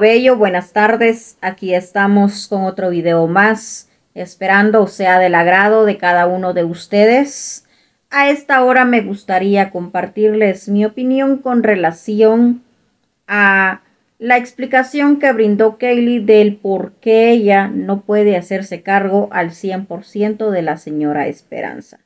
bello, buenas tardes. Aquí estamos con otro video más, esperando sea del agrado de cada uno de ustedes. A esta hora me gustaría compartirles mi opinión con relación a la explicación que brindó Kaylee del por qué ella no puede hacerse cargo al 100% de la señora Esperanza.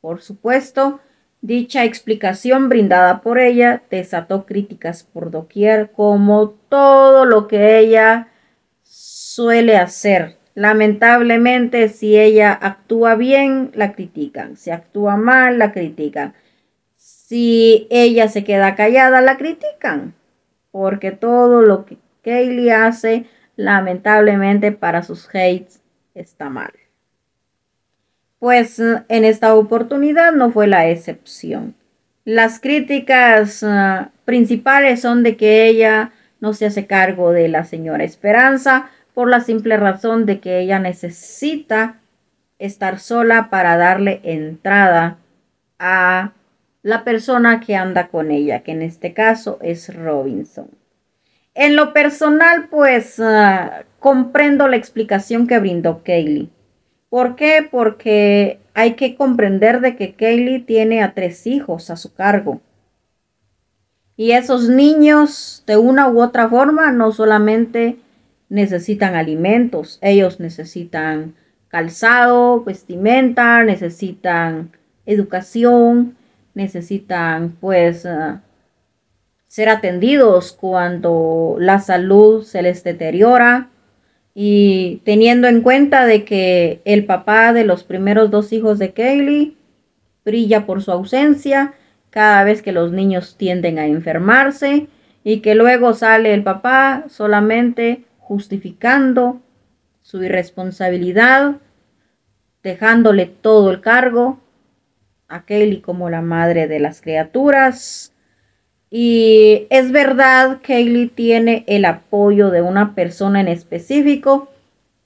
Por supuesto, Dicha explicación brindada por ella desató críticas por doquier como todo lo que ella suele hacer. Lamentablemente, si ella actúa bien, la critican. Si actúa mal, la critican. Si ella se queda callada, la critican. Porque todo lo que Kaylee hace, lamentablemente para sus hates, está mal. Pues eh, en esta oportunidad no fue la excepción. Las críticas eh, principales son de que ella no se hace cargo de la señora Esperanza por la simple razón de que ella necesita estar sola para darle entrada a la persona que anda con ella, que en este caso es Robinson. En lo personal, pues eh, comprendo la explicación que brindó Kaylee ¿Por qué? Porque hay que comprender de que Kaylee tiene a tres hijos a su cargo. Y esos niños, de una u otra forma, no solamente necesitan alimentos, ellos necesitan calzado, vestimenta, necesitan educación, necesitan pues ah, ser atendidos cuando la salud se les deteriora, y teniendo en cuenta de que el papá de los primeros dos hijos de Kaylee brilla por su ausencia cada vez que los niños tienden a enfermarse y que luego sale el papá solamente justificando su irresponsabilidad, dejándole todo el cargo a Kaylee como la madre de las criaturas y es verdad que Kaylee tiene el apoyo de una persona en específico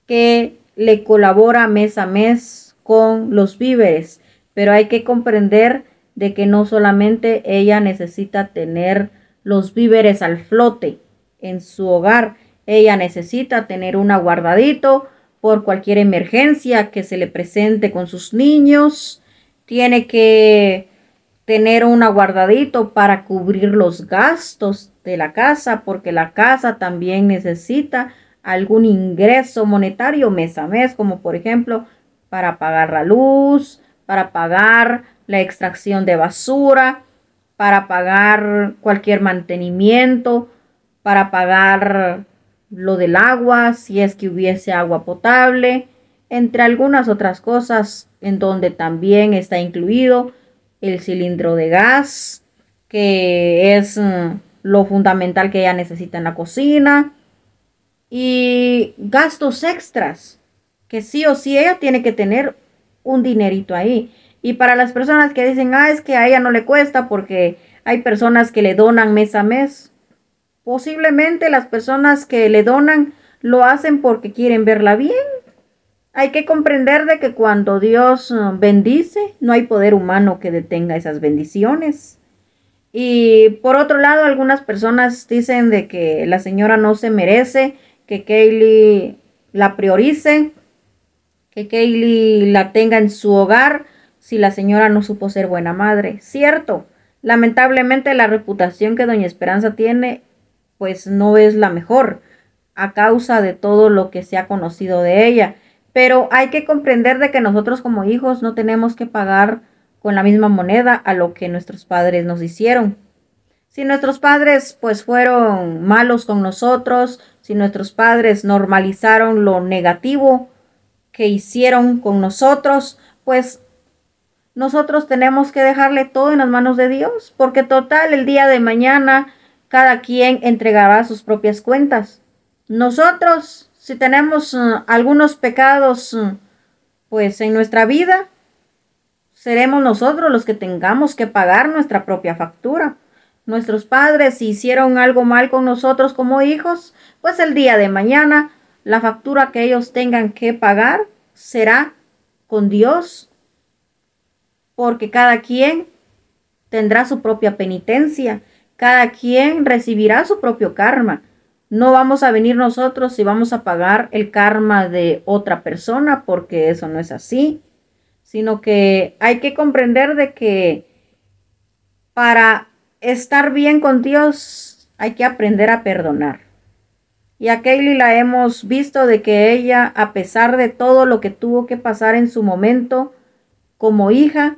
que le colabora mes a mes con los víveres, pero hay que comprender de que no solamente ella necesita tener los víveres al flote en su hogar, ella necesita tener una guardadito por cualquier emergencia que se le presente con sus niños, tiene que tener un aguardadito para cubrir los gastos de la casa, porque la casa también necesita algún ingreso monetario mes a mes, como por ejemplo para pagar la luz, para pagar la extracción de basura, para pagar cualquier mantenimiento, para pagar lo del agua, si es que hubiese agua potable, entre algunas otras cosas en donde también está incluido el cilindro de gas, que es mm, lo fundamental que ella necesita en la cocina, y gastos extras, que sí o sí ella tiene que tener un dinerito ahí. Y para las personas que dicen, ah, es que a ella no le cuesta porque hay personas que le donan mes a mes. Posiblemente las personas que le donan lo hacen porque quieren verla bien, hay que comprender de que cuando Dios eh, bendice, no hay poder humano que detenga esas bendiciones. Y por otro lado, algunas personas dicen de que la señora no se merece que Kaylee la priorice, que Kaylee la tenga en su hogar si la señora no supo ser buena madre. Cierto, lamentablemente la reputación que doña Esperanza tiene pues no es la mejor a causa de todo lo que se ha conocido de ella. Pero hay que comprender de que nosotros como hijos no tenemos que pagar con la misma moneda a lo que nuestros padres nos hicieron. Si nuestros padres pues fueron malos con nosotros, si nuestros padres normalizaron lo negativo que hicieron con nosotros, pues nosotros tenemos que dejarle todo en las manos de Dios, porque total el día de mañana cada quien entregará sus propias cuentas. Nosotros si tenemos eh, algunos pecados, eh, pues en nuestra vida, seremos nosotros los que tengamos que pagar nuestra propia factura. Nuestros padres si hicieron algo mal con nosotros como hijos, pues el día de mañana la factura que ellos tengan que pagar será con Dios, porque cada quien tendrá su propia penitencia, cada quien recibirá su propio karma. No vamos a venir nosotros y vamos a pagar el karma de otra persona porque eso no es así, sino que hay que comprender de que para estar bien con Dios hay que aprender a perdonar. Y a Kaylee la hemos visto de que ella, a pesar de todo lo que tuvo que pasar en su momento como hija,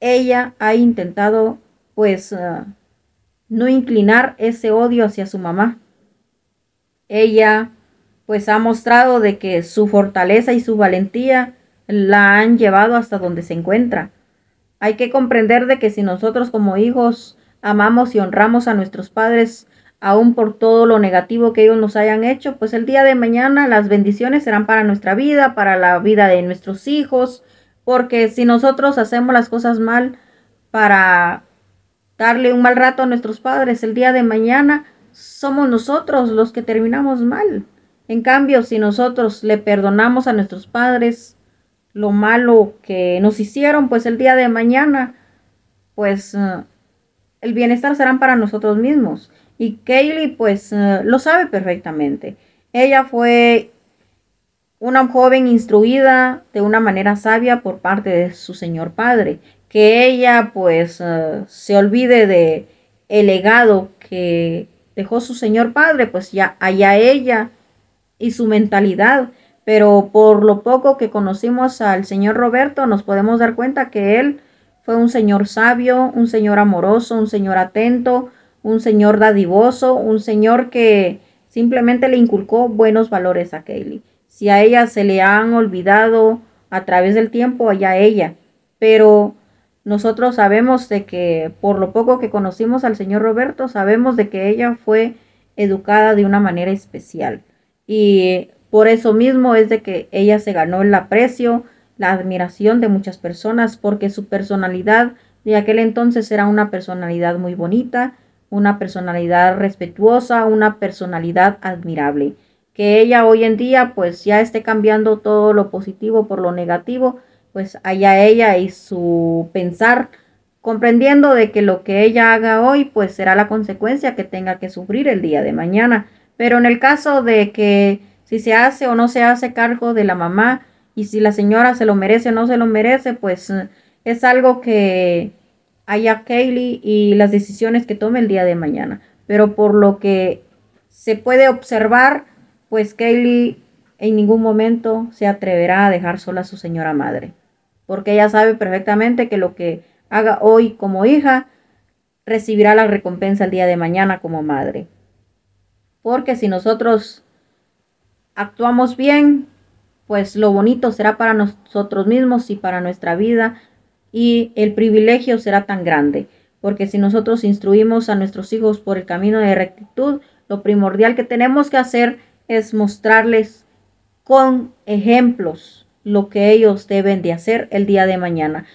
ella ha intentado pues ah, no inclinar ese odio hacia su mamá. Ella pues ha mostrado de que su fortaleza y su valentía la han llevado hasta donde se encuentra. Hay que comprender de que si nosotros como hijos amamos y honramos a nuestros padres, aún por todo lo negativo que ellos nos hayan hecho, pues el día de mañana las bendiciones serán para nuestra vida, para la vida de nuestros hijos, porque si nosotros hacemos las cosas mal para darle un mal rato a nuestros padres, el día de mañana somos nosotros los que terminamos mal. En cambio, si nosotros le perdonamos a nuestros padres lo malo que nos hicieron, pues el día de mañana, pues eh, el bienestar será para nosotros mismos. Y Kaylee, pues eh, lo sabe perfectamente. Ella fue una joven instruida de una manera sabia por parte de su señor padre. Que ella, pues, eh, se olvide de el legado que dejó su señor padre, pues ya allá ella y su mentalidad. Pero por lo poco que conocimos al señor Roberto, nos podemos dar cuenta que él fue un señor sabio, un señor amoroso, un señor atento, un señor dadivoso, un señor que simplemente le inculcó buenos valores a Kaylee. Si a ella se le han olvidado a través del tiempo, allá ella. Pero nosotros sabemos de que, por lo poco que conocimos al señor Roberto, sabemos de que ella fue educada de una manera especial. Y por eso mismo es de que ella se ganó el aprecio, la admiración de muchas personas, porque su personalidad de aquel entonces era una personalidad muy bonita, una personalidad respetuosa, una personalidad admirable. Que ella hoy en día pues ya esté cambiando todo lo positivo por lo negativo, pues allá ella y su pensar, comprendiendo de que lo que ella haga hoy, pues será la consecuencia que tenga que sufrir el día de mañana. Pero en el caso de que si se hace o no se hace cargo de la mamá y si la señora se lo merece o no se lo merece, pues es algo que haya Kaylee y las decisiones que tome el día de mañana. Pero por lo que se puede observar, pues Kaylee en ningún momento se atreverá a dejar sola a su señora madre porque ella sabe perfectamente que lo que haga hoy como hija recibirá la recompensa el día de mañana como madre. Porque si nosotros actuamos bien, pues lo bonito será para nosotros mismos y para nuestra vida y el privilegio será tan grande. Porque si nosotros instruimos a nuestros hijos por el camino de rectitud, lo primordial que tenemos que hacer es mostrarles con ejemplos lo que ellos deben de hacer el día de mañana.